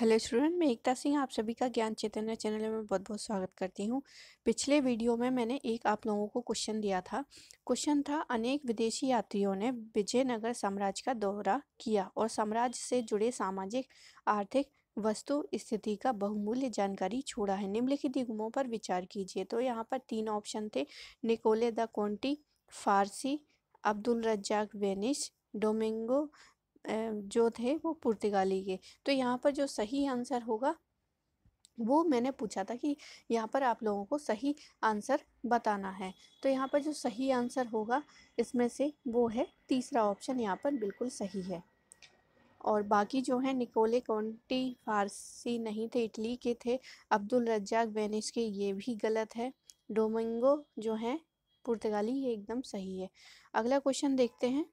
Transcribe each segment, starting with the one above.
hello student मैं एकता सिंह आप सभी का ज्ञान चेतन चैनल में बहुत बहुत स्वागत करती हूँ पिछले वीडियो में मैंने एक आप लोगों को क्वेश्चन दिया था क्वेश्चन था अनेक विदेशी यात्रियों ने विजयनगर साम्राज्य का दौरा किया और साम्राज्य से जुड़े सामाजिक आर्थिक वस्तु स्थिति का बहुमूल्य जानकारी छोड़ा है निम्नलिखित युगमों पर विचार कीजिए तो यहाँ पर तीन ऑप्शन थे निकोले द कोंटी फारसी अब्दुल रज्जाक वेनिस डोमिंगो जो थे वो पुर्तगाली के तो यहाँ पर जो सही आंसर होगा वो मैंने पूछा था कि यहाँ पर आप लोगों को सही आंसर बताना है तो यहाँ पर जो सही आंसर होगा इसमें से वो है तीसरा ऑप्शन यहाँ पर बिल्कुल सही है और बाकी जो है निकोले कॉन्टी फारसी नहीं थे इटली के थे अब्दुल रज्जाक वेनिस के ये भी गलत है डोमिंगो जो हैं पुर्तगाली ये एकदम सही है अगला क्वेश्चन देखते हैं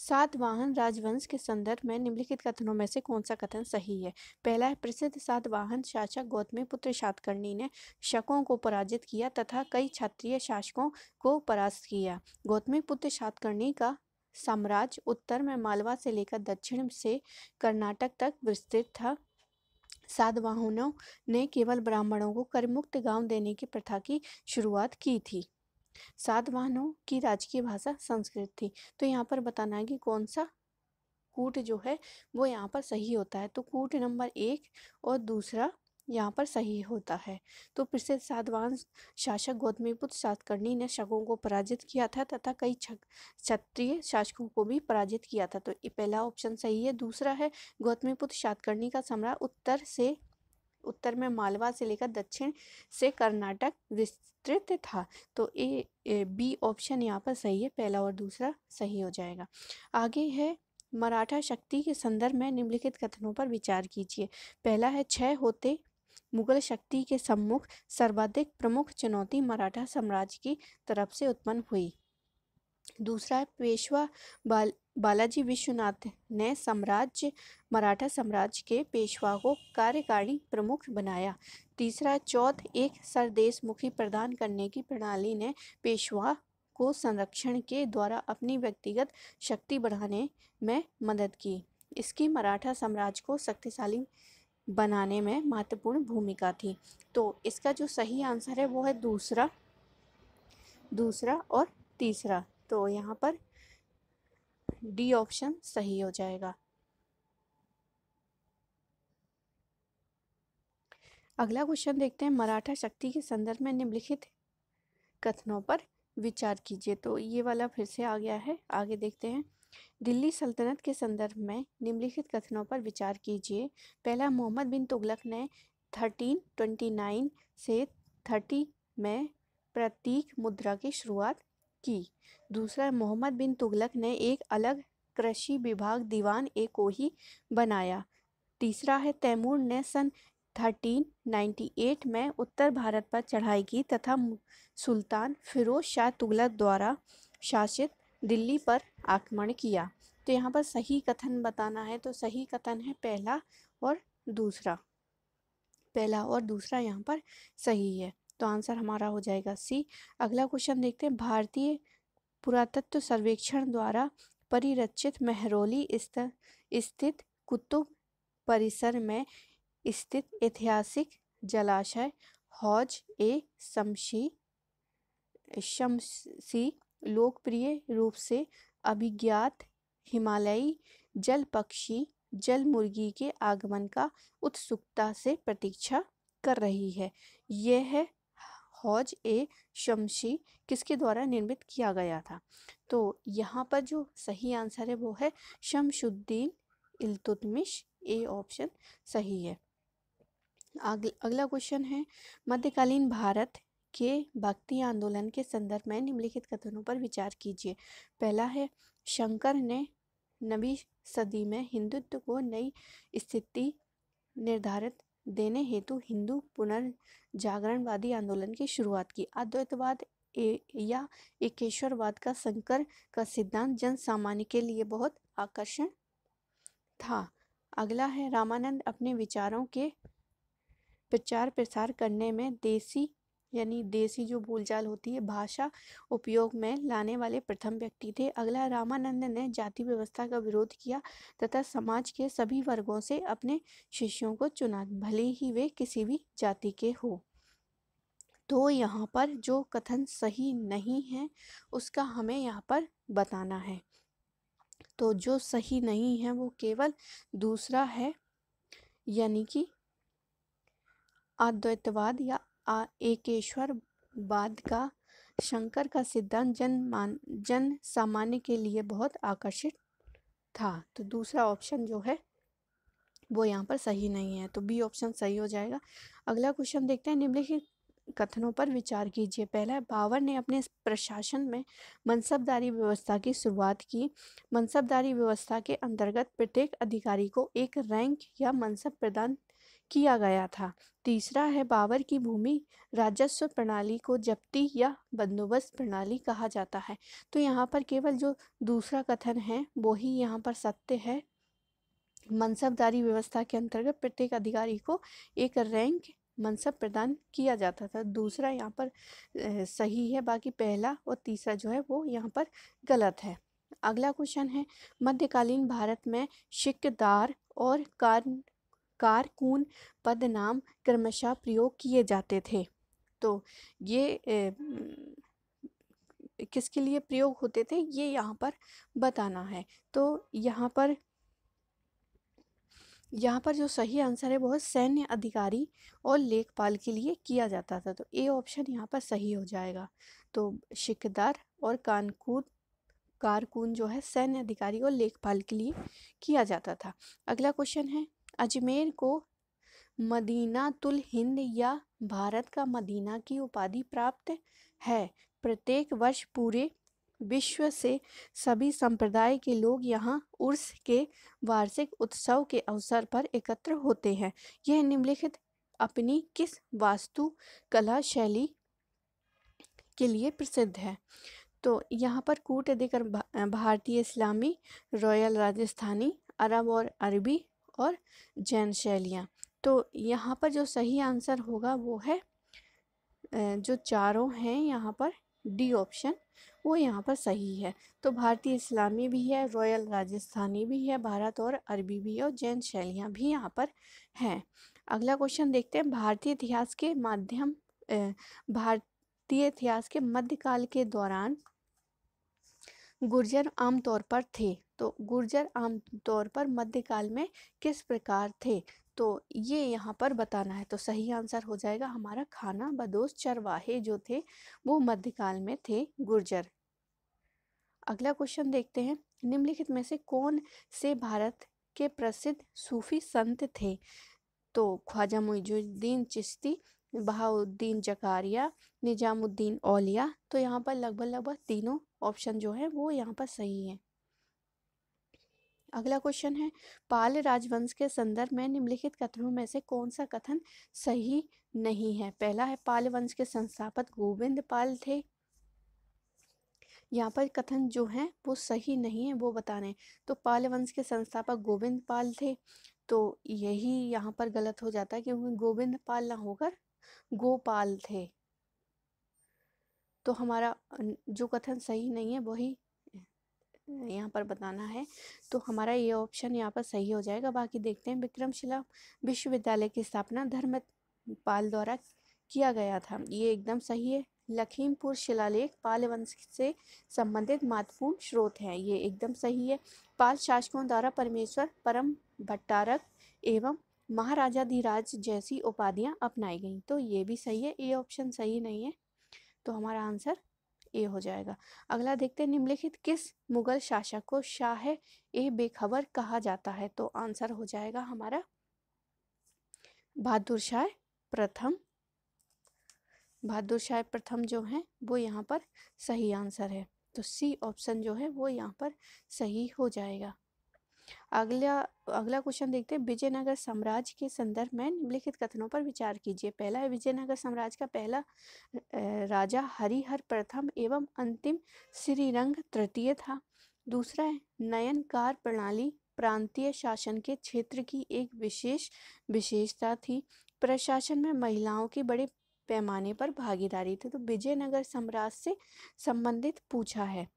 सातवाहन राजवंश के संदर्भ में निम्नलिखित कथनों में से कौन सा कथन सही है पहला है प्रसिद्ध सातवाहन शासक गौतमी पुत्र शातकर्णी ने शकों को पराजित किया तथा कई क्षत्रिय शासकों को परास्त किया गौतमी पुत्र शातकर्णी का साम्राज्य उत्तर में मालवा से लेकर दक्षिण से कर्नाटक तक विस्तृत था सातवाहनों ने केवल ब्राह्मणों को करमुक्त गांव देने की प्रथा की शुरुआत की थी सातवाहनों की राजकीय भाषा संस्कृत थी तो यहाँ पर बताना है कि कौन सा कूट जो है वो यहाँ पर सही होता है तो कूट नंबर एक और दूसरा यहाँ पर सही होता है तो प्रसिद्ध सातवाहन शासक गौतमीपुत्र सातकर्णी ने शकों को पराजित किया था तथा कई क्षत्रिय शासकों को भी पराजित किया था तो ये पहला ऑप्शन सही है दूसरा है गौतमीपुत्र सातकर्णी का सम्राट उत्तर से उत्तर में मालवा से लेकर दक्षिण से कर्नाटक विस्तृत था तो ए, ए बी ऑप्शन यहाँ पर सही है पहला और दूसरा सही हो जाएगा आगे है मराठा शक्ति के संदर्भ में निम्नलिखित कथनों पर विचार कीजिए पहला है छह होते मुगल शक्ति के सम्मुख सर्वाधिक प्रमुख चुनौती मराठा साम्राज्य की तरफ से उत्पन्न हुई दूसरा है पेशवा बाल बालाजी विश्वनाथ ने साम्राज्य मराठा साम्राज्य के पेशवा को कार्यकारी प्रमुख बनाया तीसरा चौथ एक सरदेशमुखी प्रदान करने की प्रणाली ने पेशवा को संरक्षण के द्वारा अपनी व्यक्तिगत शक्ति बढ़ाने में मदद की इसकी मराठा साम्राज्य को शक्तिशाली बनाने में महत्वपूर्ण भूमिका थी तो इसका जो सही आंसर है वो है दूसरा दूसरा और तीसरा तो यहाँ पर डी ऑप्शन सही हो जाएगा अगला क्वेश्चन देखते हैं मराठा शक्ति के संदर्भ में निम्नलिखित कथनों पर विचार कीजिए तो ये वाला फिर से आ गया है आगे देखते हैं दिल्ली सल्तनत के संदर्भ में निम्नलिखित कथनों पर विचार कीजिए पहला मोहम्मद बिन तुगलक ने थर्टीन ट्वेंटी नाइन से थर्टी में प्रतीक मुद्रा की शुरुआत की दूसरा मोहम्मद बिन तुगलक ने एक अलग कृषि विभाग दीवान ए को ही बनाया तीसरा है तैमूर ने सन 1398 में उत्तर भारत पर चढ़ाई की तथा सुल्तान फिरोज शाह तुगलक द्वारा शासित दिल्ली पर आक्रमण किया तो यहाँ पर सही कथन बताना है तो सही कथन है पहला और दूसरा पहला और दूसरा यहाँ पर सही है तो आंसर हमारा हो जाएगा सी अगला क्वेश्चन देखते हैं भारतीय पुरातत्व सर्वेक्षण द्वारा परिरचित मेहरोली स्थित कुतुब परिसर में स्थित ऐतिहासिक जलाशय हौज ए शमशी शमसी लोकप्रिय रूप से अभिज्ञात हिमालयी जल पक्षी जल मुर्गी के आगमन का उत्सुकता से प्रतीक्षा कर रही है यह है हौज ए शमशी किसके द्वारा निर्मित किया गया था तो यहाँ पर जो सही आंसर है वो है शमशुद्दीन इलतुतमिश ए ऑप्शन सही है अगला क्वेश्चन है मध्यकालीन भारत के भक्ति आंदोलन के संदर्भ में निम्नलिखित कथनों पर विचार कीजिए पहला है शंकर ने नवी सदी में हिंदुत्व को नई स्थिति निर्धारित देने हेतु हिंदू पुनर्जागरणवादी आंदोलन की शुरुआत की अद्वैतवाद या एकेश्वरवाद का संकर का सिद्धांत जन सामान्य के लिए बहुत आकर्षण था अगला है रामानंद अपने विचारों के प्रचार प्रसार करने में देसी यानी देसी जो बोलचाल होती है भाषा उपयोग में लाने वाले प्रथम व्यक्ति थे अगला रामानंद ने जाति व्यवस्था का विरोध किया तथा समाज के सभी वर्गों से अपने शिष्यों को चुना भले ही वे किसी भी जाति के हो तो यहाँ पर जो कथन सही नहीं है उसका हमें यहाँ पर बताना है तो जो सही नहीं है वो केवल दूसरा है यानी कि अद्वैतवाद या आ एकेश्वरवाद का शंकर का सिद्धांत जन मान जन सामान्य के लिए बहुत आकर्षित था तो दूसरा ऑप्शन जो है वो यहाँ पर सही नहीं है तो बी ऑप्शन सही हो जाएगा अगला क्वेश्चन देखते हैं निम्नलिखित कथनों पर विचार कीजिए पहला बाबर ने अपने प्रशासन में मनसबदारी व्यवस्था की शुरुआत की मनसबदारी व्यवस्था के अंतर्गत प्रत्येक अधिकारी को एक रैंक या मनसब प्रदान किया गया था तीसरा है बाबर की भूमि राजस्व प्रणाली को जब्ती या बंदोबस्त प्रणाली कहा जाता है तो यहाँ पर केवल जो दूसरा कथन है वो ही यहाँ पर सत्य है मनसबदारी व्यवस्था के अंतर्गत प्रत्येक अधिकारी को एक रैंक मनसब प्रदान किया जाता था दूसरा यहाँ पर सही है बाकी पहला और तीसरा जो है वो यहाँ पर गलत है अगला क्वेश्चन है मध्यकालीन भारत में शिकदार और कार कारकुन पद नाम क्रमशः प्रयोग किए जाते थे तो ये किसके लिए प्रयोग होते थे ये यहाँ पर बताना है तो यहाँ पर यहाँ पर जो सही आंसर है वो है सैन्य अधिकारी और लेखपाल के लिए किया जाता था तो ए ऑप्शन यहाँ पर सही हो जाएगा तो शिकदार और कानकूद कारकुन जो है सैन्य अधिकारी और लेखपाल के लिए किया जाता था अगला क्वेश्चन है अजमेर को मदीना तुल हिंद या भारत का मदीना की उपाधि प्राप्त है प्रत्येक वर्ष पूरे विश्व से सभी संप्रदाय के लोग यहाँ उर्स के वार्षिक उत्सव के अवसर पर एकत्र होते हैं यह निम्नलिखित अपनी किस वास्तु कला शैली के लिए प्रसिद्ध है तो यहाँ पर कूट अधिकर भारतीय इस्लामी रॉयल राजस्थानी अरब और अरबी और जैन शैलियाँ तो यहाँ पर जो सही आंसर होगा वो है जो चारों हैं यहाँ पर डी ऑप्शन वो यहाँ पर सही है तो भारतीय इस्लामी भी है रॉयल राजस्थानी भी है भारत और अरबी भी और जैन शैलियाँ भी यहाँ पर हैं अगला क्वेश्चन देखते हैं भारतीय इतिहास के माध्यम भारतीय इतिहास के मध्यकाल के दौरान गुर्जर आमतौर पर थे तो गुर्जर आमतौर पर मध्यकाल में किस प्रकार थे तो ये यहाँ पर बताना है तो सही आंसर हो जाएगा हमारा खाना बदोश चरवाहे जो थे वो मध्यकाल में थे गुर्जर अगला क्वेश्चन देखते हैं निम्नलिखित में से कौन से भारत के प्रसिद्ध सूफी संत थे तो ख्वाजा मुजुद्दीन चिश्ती बहाउद्दीन जकारिया निज़ामुद्दीन औलिया तो यहाँ पर लगभग लगभग तीनों ऑप्शन जो है वो यहाँ पर सही है अगला क्वेश्चन है पाल राजवंश के संदर्भ में निम्नलिखित कथनों में से कौन सा कथन सही नहीं है पहला है पाल वंश के संस्थापक गोविंद पाल थे यहाँ पर कथन जो है वो सही नहीं है वो बता रहे तो पाल वंश के संस्थापक गोविंद पाल थे तो यही यहाँ पर गलत हो जाता है क्योंकि गोविंद पाल ना होकर गोपाल थे तो हमारा जो कथन सही नहीं है वही यहाँ पर बताना है तो हमारा ये ऑप्शन यहाँ पर सही हो जाएगा बाकी देखते हैं विक्रमशिला विश्वविद्यालय की स्थापना धर्मपाल द्वारा किया गया था ये एकदम सही है लखीमपुर शिलालेख पाल वंश से संबंधित महत्वपूर्ण स्रोत है ये एकदम सही है पाल शासकों द्वारा परमेश्वर परम भट्टारक एवं महाराजा धीराज जैसी उपाधियां अपनाई गई तो ये भी सही है ए ऑप्शन सही नहीं है तो हमारा आंसर ए हो जाएगा अगला देखते हैं निम्नलिखित किस मुगल शासक को शाह ए बेखबर कहा जाता है तो आंसर हो जाएगा हमारा बहादुर शाह प्रथम बहादुर शाह प्रथम जो है वो यहाँ पर सही आंसर है तो सी ऑप्शन जो है वो यहाँ पर सही हो जाएगा अगला अगला क्वेश्चन देखते हैं विजयनगर साम्राज्य के संदर्भ में निम्नलिखित कथनों पर विचार कीजिए पहला है विजयनगर साम्राज्य का पहला राजा हरिहर प्रथम एवं अंतिम श्रीरंग तृतीय था दूसरा है नयनकार प्रणाली प्रांतीय शासन के क्षेत्र की एक विशेष विशेषता थी प्रशासन में महिलाओं की बड़े पैमाने पर भागीदारी थी तो विजयनगर साम्राज्य से संबंधित पूछा है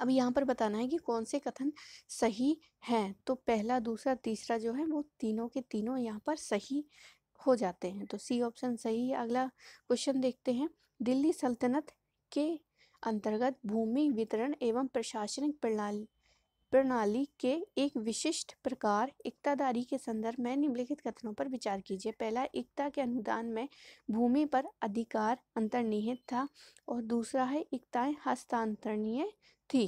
अब यहाँ पर बताना है कि कौन से कथन सही हैं तो पहला दूसरा तीसरा जो है वो तीनों के तीनों यहाँ पर सही हो जाते हैं तो सी ऑप्शन सही है अगला क्वेश्चन देखते हैं दिल्ली सल्तनत के अंतर्गत भूमि वितरण एवं प्रशासनिक प्रणाली प्रणाली के एक विशिष्ट प्रकार एकतादारी के संदर्भ में निम्नलिखित कथनों पर विचार कीजिए पहला एकता के अनुदान में भूमि पर अधिकार अंतर्निहित था और दूसरा है एकताएं हस्तांतरणीय थी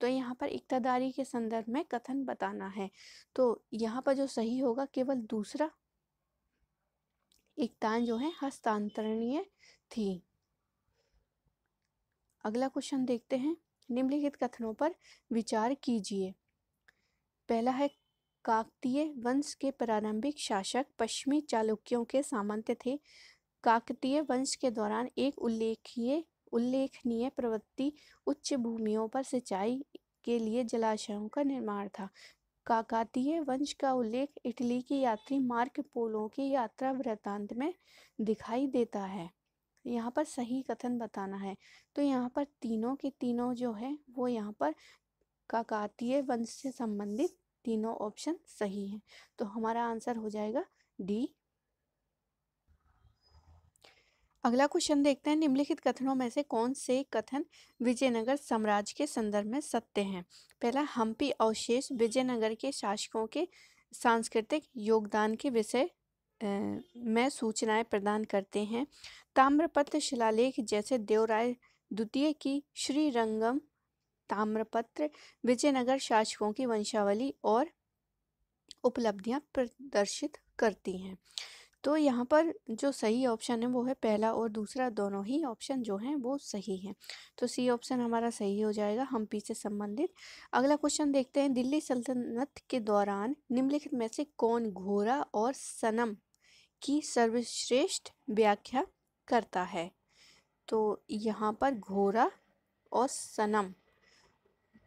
तो यहाँ पर इकतदारी के संदर्भ में कथन बताना है तो यहाँ पर जो सही होगा केवल दूसरा इकतान जो है हस्तांतरणीय थी अगला क्वेश्चन देखते हैं निम्नलिखित कथनों पर विचार कीजिए पहला है काकतीय वंश के प्रारंभिक शासक पश्चिमी चालुक्यों के सामंत थे काकतीय वंश के दौरान एक उल्लेखीय उल्लेखनीय प्रवृत्ति उच्च भूमियों पर सिंचाई के लिए जलाशयों का निर्माण था काकातीय वंश का उल्लेख इटली के यात्री मार्क पोलो की यात्रा वृतांत में दिखाई देता है यहाँ पर सही कथन बताना है तो यहाँ पर तीनों के तीनों जो है वो यहाँ पर काकातीय वंश से संबंधित तीनों ऑप्शन सही हैं तो हमारा आंसर हो जाएगा डी अगला क्वेश्चन देखते हैं निम्नलिखित कथनों में से कौन से कथन विजयनगर साम्राज्य के संदर्भ में सत्य हैं पहला हम्पी अवशेष विजयनगर के शासकों के सांस्कृतिक योगदान के विषय में सूचनाएं प्रदान करते हैं ताम्रपत्र शिलालेख जैसे देवराय द्वितीय की श्रीरंगम ताम्रपत्र विजयनगर शासकों की वंशावली और उपलब्धियां प्रदर्शित करती हैं तो यहाँ पर जो सही ऑप्शन है वो है पहला और दूसरा दोनों ही ऑप्शन जो हैं वो सही हैं तो सी ऑप्शन हमारा सही हो जाएगा हम्पी से संबंधित अगला क्वेश्चन देखते हैं दिल्ली सल्तनत के दौरान निम्नलिखित में से कौन घोरा और सनम की सर्वश्रेष्ठ व्याख्या करता है तो यहाँ पर घोरा और सनम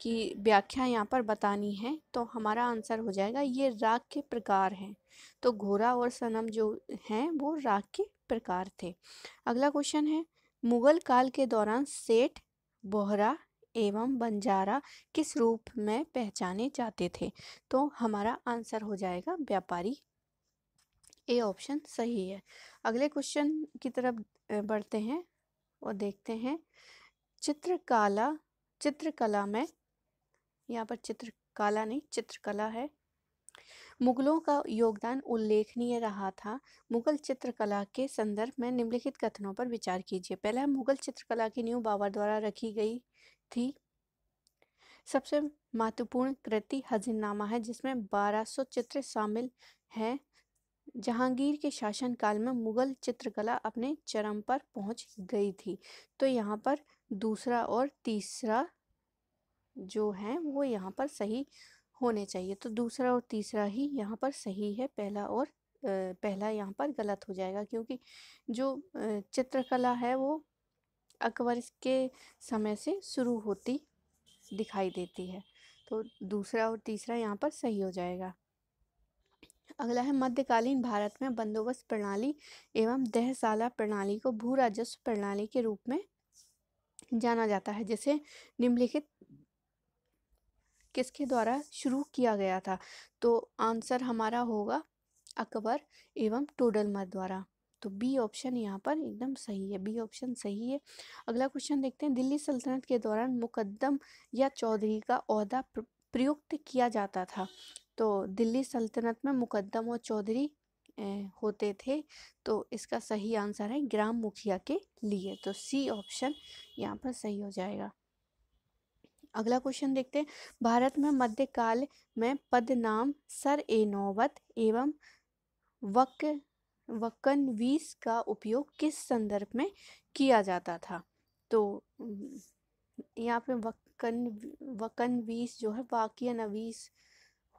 की व्याख्या यहाँ पर बतानी है तो हमारा आंसर हो जाएगा ये राग के प्रकार हैं तो घोड़ा और सनम जो हैं वो राग के प्रकार थे अगला क्वेश्चन है मुगल काल के दौरान सेठ बोहरा एवं बंजारा किस रूप में पहचाने जाते थे तो हमारा आंसर हो जाएगा व्यापारी ए ऑप्शन सही है अगले क्वेश्चन की तरफ बढ़ते हैं और देखते हैं चित्रकला चित्रकला में यहाँ पर चित्रकला नहीं चित्रकला है मुगलों का योगदान उल्लेखनीय रहा था मुगल चित्रकला के संदर्भ में निम्नलिखित कथनों पर विचार कीजिए पहला मुगल चित्रकला की न्यू बाबर द्वारा रखी गई थी सबसे महत्वपूर्ण कृति हजीरनामा है जिसमें 1200 चित्र शामिल हैं जहांगीर के शासन काल में मुगल चित्रकला अपने चरम पर पहुंच गई थी तो यहाँ पर दूसरा और तीसरा जो हैं वो यहाँ पर सही होने चाहिए तो दूसरा और तीसरा ही यहाँ पर सही है पहला और पहला यहाँ पर गलत हो जाएगा क्योंकि जो चित्रकला है वो अकबर के समय से शुरू होती दिखाई देती है तो दूसरा और तीसरा यहाँ पर सही हो जाएगा अगला है मध्यकालीन भारत में बंदोबस्त प्रणाली एवं दहशाला प्रणाली को भू राजस्व प्रणाली के रूप में जाना जाता है जिसे निम्नलिखित किसके द्वारा शुरू किया गया था तो आंसर हमारा होगा अकबर एवं टोडलमर द्वारा तो बी ऑप्शन यहाँ पर एकदम सही है बी ऑप्शन सही है अगला क्वेश्चन देखते हैं दिल्ली सल्तनत के दौरान मुकदम या चौधरी का अहदा प्रयुक्त किया जाता था तो दिल्ली सल्तनत में मुकदम और चौधरी होते थे तो इसका सही आंसर है ग्राम मुखिया के लिए तो सी ऑप्शन यहाँ पर सही हो जाएगा अगला क्वेश्चन देखते हैं भारत में मध्यकाल में पद नाम सर ए नौबत एवं वक वक्कन वीस का उपयोग किस संदर्भ में किया जाता था तो यहाँ पे वक्न वकन वीस जो है वाक्य नवीस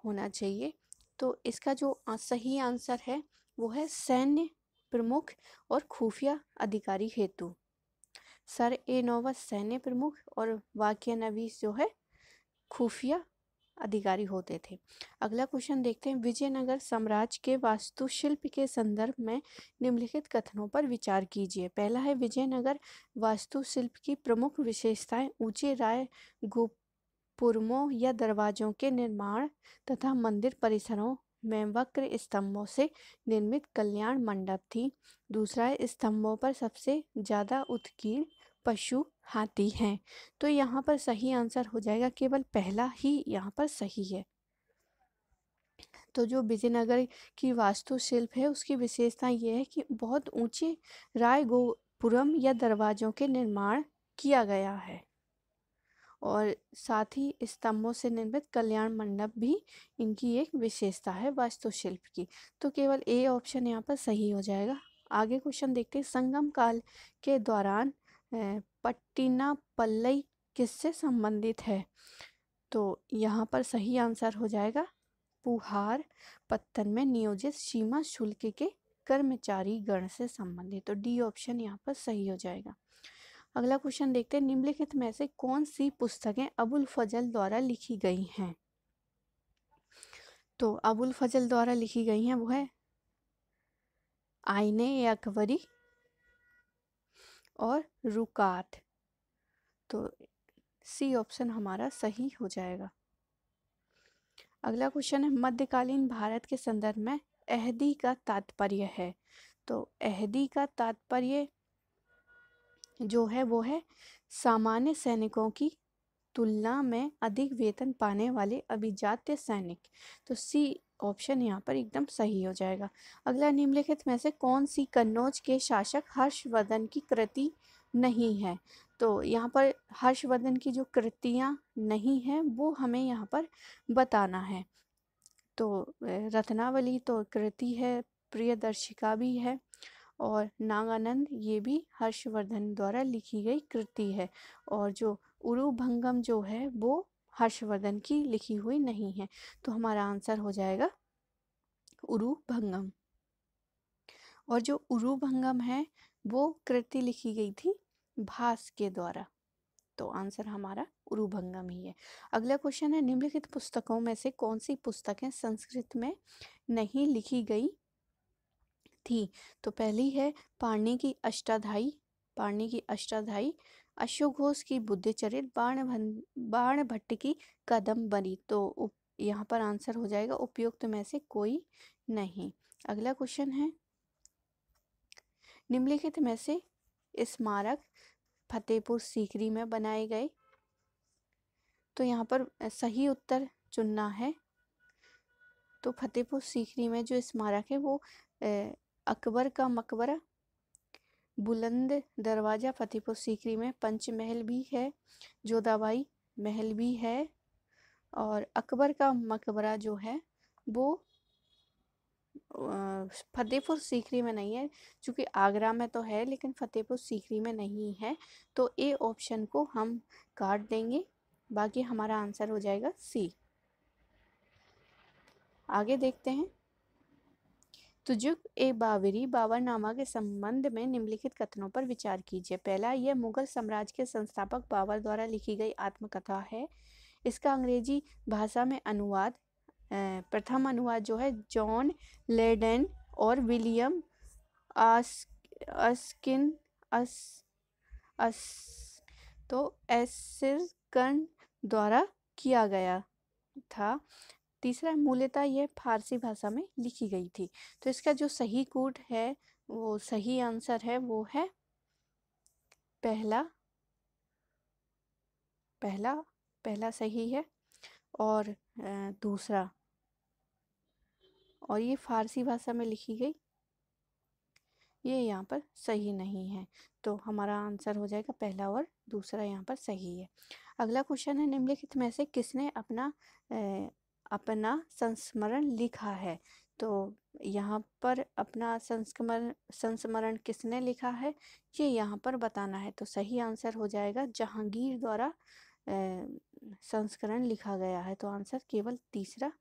होना चाहिए तो इसका जो सही आंसर है वो है सैन्य प्रमुख और खुफिया अधिकारी हेतु सर ए नोवा सैन्य प्रमुख और वाक्य नवीस जो है खुफिया अधिकारी होते थे अगला क्वेश्चन देखते हैं विजयनगर साम्राज्य के वास्तुशिल्प के संदर्भ में निम्नलिखित कथनों पर विचार कीजिए पहला है विजयनगर वास्तुशिल्प की प्रमुख विशेषताएं ऊंचे राय गोपुरमों या दरवाजों के निर्माण तथा मंदिर परिसरों में वक्र स्तंभों से निर्मित कल्याण मंडप थी दूसरा स्तंभों पर सबसे ज़्यादा उत्कीर्ण पशु हाथी हैं तो यहाँ पर सही आंसर हो जाएगा केवल पहला ही यहाँ पर सही है तो जो विजयनगर की वास्तुशिल्प है उसकी विशेषता यह है कि बहुत ऊंचे गोपुरम या दरवाजों के निर्माण किया गया है और साथ ही स्तंभों से निर्मित कल्याण मंडप भी इनकी एक विशेषता है वास्तुशिल्प की तो केवल ए ऑप्शन यहाँ पर सही हो जाएगा आगे क्वेश्चन देखते हैं संगम काल के दौरान पट्टीना पल्लई किससे संबंधित है तो यहाँ पर सही आंसर हो जाएगा पुहार पत्तन में नियोजित सीमा शुल्क के कर्मचारी गण से संबंधित तो डी ऑप्शन यहाँ पर सही हो जाएगा अगला क्वेश्चन देखते हैं निम्नलिखित में से कौन सी पुस्तकें अबुल फजल द्वारा लिखी गई हैं तो अबुल फजल द्वारा लिखी गई हैं वो है आईने अकबरी और रुकात तो सी ऑप्शन हमारा सही हो जाएगा अगला क्वेश्चन है मध्यकालीन भारत के संदर्भ में अहदी का तात्पर्य है तो अहदी का तात्पर्य जो है वो है सामान्य सैनिकों की तुलना में अधिक वेतन पाने वाले अभिजात्य सैनिक तो सी ऑप्शन यहाँ पर एकदम सही हो जाएगा अगला निम्नलिखित में से कौन सी कन्नौज के शासक हर्षवर्धन की कृति नहीं है तो यहाँ पर हर्षवर्धन की जो कृतियाँ नहीं हैं वो हमें यहाँ पर बताना है तो रत्नावली तो कृति है प्रियदर्शिका भी है और नागानंद ये भी हर्षवर्धन द्वारा लिखी गई कृति है और जो उरुभंगम जो है वो हर्षवर्धन की लिखी हुई नहीं है तो हमारा आंसर हो जाएगा उरु भंगम और जो उरु भंगम है वो कृति लिखी गई थी भास के द्वारा तो आंसर हमारा उरुभंगम ही है अगला क्वेश्चन है निम्नलिखित पुस्तकों में से कौन सी पुस्तकें संस्कृत में नहीं लिखी गई थी तो पहली है पाणनी की अष्टाध्यायी पाणनी की अष्टाध्यायी अशोक घोष की बुद्धिचरित बाण बाण भट्ट की कदम बनी तो यहाँ पर आंसर हो जाएगा उपयुक्त तो में से कोई नहीं अगला क्वेश्चन है निम्नलिखित में से स्मारक फतेहपुर सीकरी में बनाए गए तो यहाँ पर सही उत्तर चुनना है तो फतेहपुर सीकरी में जो स्मारक है वो अकबर का मकबरा बुलंद दरवाज़ा फतेहपुर सीकरी में पंचमहल भी है जोधाबाई महल भी है और अकबर का मकबरा जो है वो फतेहपुर सीकरी में नहीं है क्योंकि आगरा में तो है लेकिन फतेहपुर सीकरी में नहीं है तो ए ऑप्शन को हम काट देंगे बाकी हमारा आंसर हो जाएगा सी आगे देखते हैं सुजुक तो ए बावरी बावरनामा के संबंध में निम्नलिखित कथनों पर विचार कीजिए पहला यह मुगल साम्राज्य के संस्थापक बाबर द्वारा लिखी गई आत्मकथा है इसका अंग्रेजी भाषा में अनुवाद प्रथम अनुवाद जो है जॉन लेडन और विलियम आस अस्किन अस अस तो एसरकन द्वारा किया गया था तीसरा मूल्यता यह फारसी भाषा में लिखी गई थी तो इसका जो सही कूट है वो सही आंसर है वो है पहला पहला पहला सही है और दूसरा और ये फारसी भाषा में लिखी गई ये यहाँ पर सही नहीं है तो हमारा आंसर हो जाएगा पहला और दूसरा यहाँ पर सही है अगला क्वेश्चन है निम्नलिखित में से किसने अपना अपना संस्मरण लिखा है तो यहाँ पर अपना संस्मरण संस्मरण किसने लिखा है ये यहाँ पर बताना है तो सही आंसर हो जाएगा जहांगीर द्वारा संस्करण लिखा गया है तो आंसर केवल तीसरा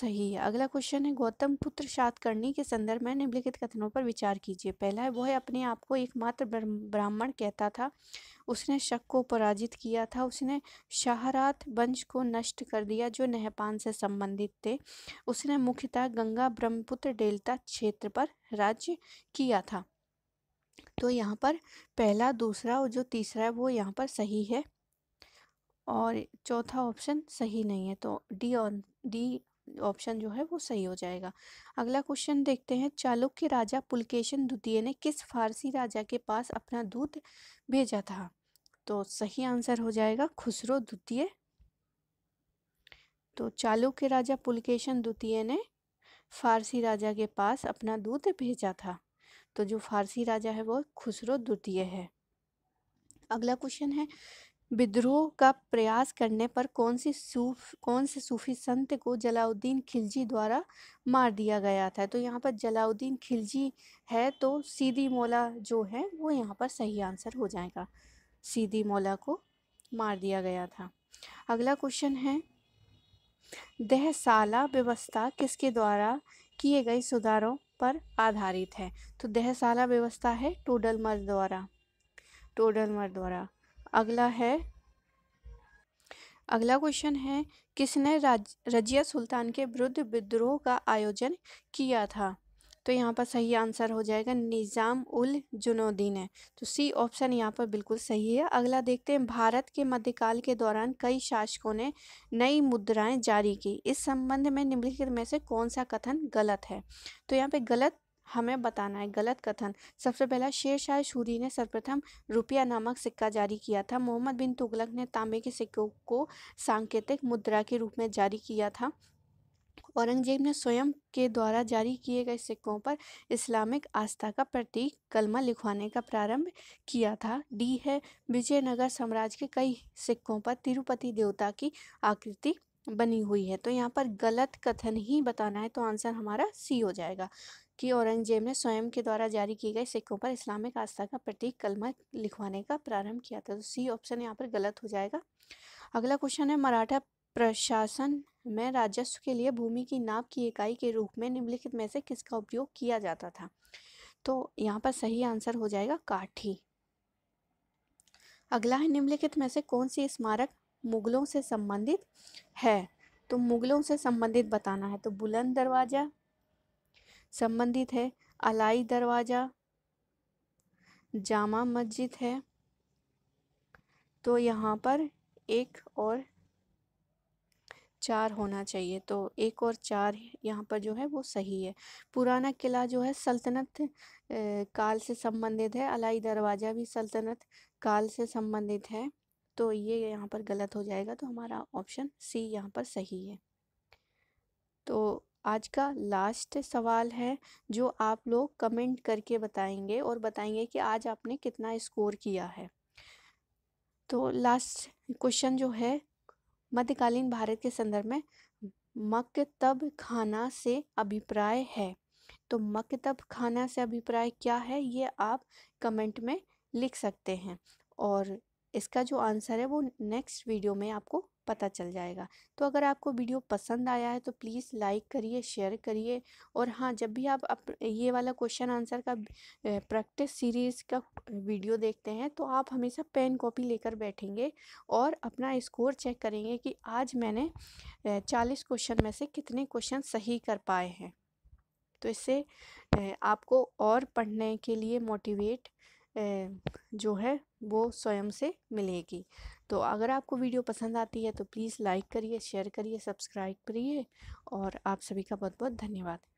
सही है अगला क्वेश्चन है गौतम पुत्र करनी के संदर्भ में निम्नलिखित कथनों पर विचार कीजिए पहला है वह अपने आप को एकमात्र ब्राह्मण कहता था उसने शक को पराजित किया था उसने शाहरात वंश को नष्ट कर दिया जो नेहपान से संबंधित थे उसने मुख्यतः गंगा ब्रह्मपुत्र डेल्टा क्षेत्र पर राज्य किया था तो यहाँ पर पहला दूसरा और जो तीसरा है वो यहाँ पर सही है और चौथा ऑप्शन सही नहीं है तो डी डी ऑप्शन जो है वो सही हो जाएगा अगला क्वेश्चन देखते हैं चालुक्य राजा पुलकेशन द्वितीय ने किस फारसी राजा के पास अपना दूध भेजा था तो सही आंसर हो जाएगा खुसरो द्वितीय तो चालुक्य राजा पुलकेशन द्वितीय ने फारसी राजा के पास अपना दूध भेजा था तो जो फारसी राजा है वो खुसरो द्वितीय है अगला क्वेश्चन है विद्रोह का प्रयास करने पर कौन सी सूफ कौन से सूफी संत को जलाउद्दीन खिलजी द्वारा मार दिया गया था तो यहाँ पर जलाउद्दीन खिलजी है तो सीधी मौला जो है वो यहाँ पर सही आंसर हो जाएगा सीधी मौला को मार दिया गया था अगला क्वेश्चन है दहसाला व्यवस्था किसके द्वारा किए गए सुधारों पर आधारित है तो दहसाला व्यवस्था है टोडलमर द्वारा टोडलमर द्वारा अगला है अगला क्वेश्चन है किसने राज रजिया सुल्तान के विरुद्ध विद्रोह का आयोजन किया था तो यहाँ पर सही आंसर हो जाएगा निज़ाम उल जुनोदी ने तो सी ऑप्शन यहाँ पर बिल्कुल सही है अगला देखते हैं भारत के मध्यकाल के दौरान कई शासकों ने नई मुद्राएं जारी की इस संबंध में निम्नलिखित में से कौन सा कथन गलत है तो यहाँ पे गलत हमें बताना है गलत कथन सबसे पहला शेर शाह सूरी ने सर्वप्रथम रुपया नामक सिक्का जारी किया था मोहम्मद बिन तुगलक ने तांबे के सिक्कों को सांकेतिक मुद्रा के रूप में जारी किया था औरंगजेब ने स्वयं के द्वारा जारी किए गए सिक्कों पर इस्लामिक आस्था का प्रतीक कलमा लिखवाने का प्रारंभ किया था डी है विजयनगर साम्राज्य के कई सिक्कों पर तिरुपति देवता की आकृति बनी हुई है तो यहाँ पर गलत कथन ही बताना है तो आंसर हमारा सी हो जाएगा कि औरंगजेब ने स्वयं के द्वारा जारी किए गए सिक्कों पर इस्लामिक आस्था का प्रतीक कलमा लिखवाने का प्रारंभ किया था तो सी ऑप्शन यहाँ पर गलत हो जाएगा अगला क्वेश्चन है मराठा प्रशासन में राजस्व के लिए भूमि की नाप की इकाई के रूप में निम्नलिखित में से किसका उपयोग किया जाता था तो यहाँ पर सही आंसर हो जाएगा काठी अगला है निम्नलिखित में से कौन सी स्मारक मुगलों से संबंधित है तो मुगलों से संबंधित बताना है तो बुलंद दरवाज़ा संबंधित है अलाई दरवाज़ा जामा मस्जिद है तो यहाँ पर एक और चार होना चाहिए तो एक और चार यहाँ पर जो है वो सही है पुराना किला जो है सल्तनत काल से संबंधित है अलाई दरवाज़ा भी सल्तनत काल से संबंधित है तो ये यहाँ पर गलत हो जाएगा तो हमारा ऑप्शन सी यहाँ पर सही है तो आज का लास्ट सवाल है जो आप लोग कमेंट करके बताएंगे और बताएंगे कि आज आपने कितना स्कोर किया है तो लास्ट क्वेश्चन जो है मध्यकालीन भारत के संदर्भ में मकतब खाना से अभिप्राय है तो मकतब खाना से अभिप्राय क्या है ये आप कमेंट में लिख सकते हैं और इसका जो आंसर है वो नेक्स्ट वीडियो में आपको पता चल जाएगा तो अगर आपको वीडियो पसंद आया है तो प्लीज़ लाइक करिए शेयर करिए और हाँ जब भी आप ये वाला क्वेश्चन आंसर का प्रैक्टिस सीरीज़ का वीडियो देखते हैं तो आप हमेशा पेन कॉपी लेकर बैठेंगे और अपना स्कोर चेक करेंगे कि आज मैंने चालीस क्वेश्चन में से कितने क्वेश्चन सही कर पाए हैं तो इससे आपको और पढ़ने के लिए मोटिवेट जो है वो स्वयं से मिलेगी तो अगर आपको वीडियो पसंद आती है तो प्लीज़ लाइक करिए शेयर करिए सब्सक्राइब करिए और आप सभी का बहुत बहुत धन्यवाद